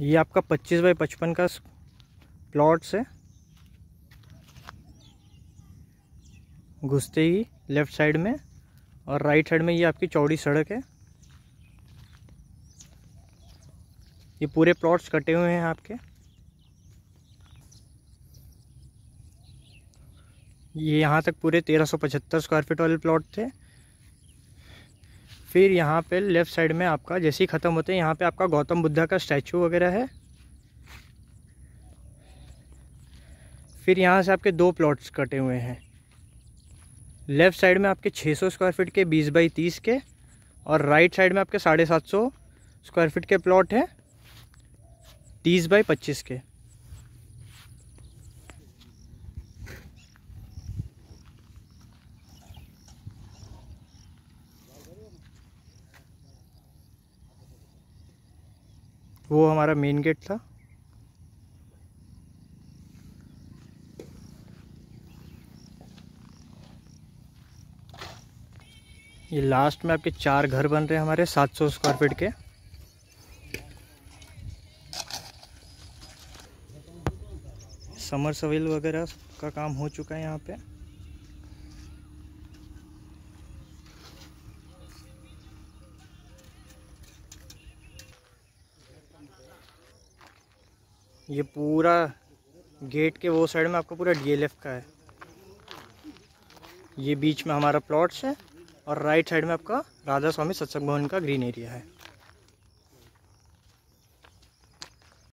ये आपका 25 बाई 55 का प्लॉट्स है घुसते ही लेफ़्ट साइड में और राइट साइड में ये आपकी चौड़ी सड़क है ये पूरे प्लॉट्स कटे हुए हैं आपके ये यहाँ तक पूरे 1375 स्क्वायर फीट वाले प्लॉट थे फिर यहाँ पे लेफ़्ट साइड में आपका जैसे ही ख़त्म होते हैं यहाँ पे आपका गौतम बुद्धा का स्टैचू वगैरह है फिर यहाँ से आपके दो प्लॉट्स कटे हुए हैं लेफ़्ट साइड में आपके 600 स्क्वायर फीट के 20 बाई 30 के और राइट साइड में आपके साढ़े सात सौ स्क्वायर फीट के प्लॉट हैं 30 बाई 25 के वो हमारा मेन गेट था ये लास्ट में आपके चार घर बन रहे हैं हमारे 700 स्क्वायर फीट के समर सवेल वगैरह का काम हो चुका है यहाँ पे ये पूरा गेट के वो साइड में आपका पूरा डीएलएफ का है ये बीच में हमारा प्लॉट्स है और राइट साइड में आपका राधा स्वामी सत्संग भवन का ग्रीन एरिया है